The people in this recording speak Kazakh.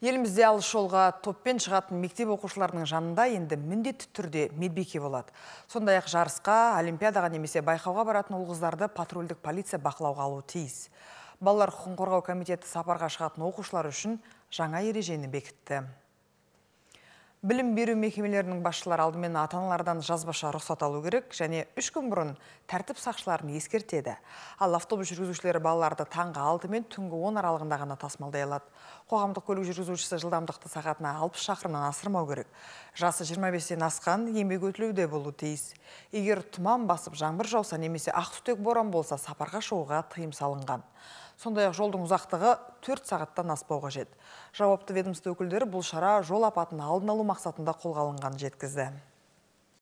Елімізде алыс жолға топпен шығатын мектеп оқушыларының жанында енді міндетті түрде медбике болады. Сондай ақ жарысқа, олимпиадаға немесе байқауға баратын ұл қыздарды патрульдік полиция бақылауға алуы тиіс. Балалар құқығын қорғау комитеті сапарға шығатын оқушылар үшін жаңа ережені бекітті білім беру мекемелерінің басшылар алдымен ата аналардан жазбаша рұқсат алу керек және үш күн бұрын тәртіп сақшыларын ескертеді ал автобус жүргізушілері балаларды таңғы алты мен түнгі он аралығында ғана тасымалдай алады қоғамдық көлік жүргізушісі жылдамдықты сағатына алпыс шақырымнан асырмау керек жасы 25 бестен асқан еңбек де болу тиіс егер тұман басып жаңбыр жауса немесе ақ сүтек боран болса сапарға шығуға тыйым салынған сондай ақ жолдың ұзақтығы төрт сағаттан аспау қажет жауапты ведомство өкілдері бұл шара жол апатын алдын алу мақсатында қолғалынған алынғанын жеткізді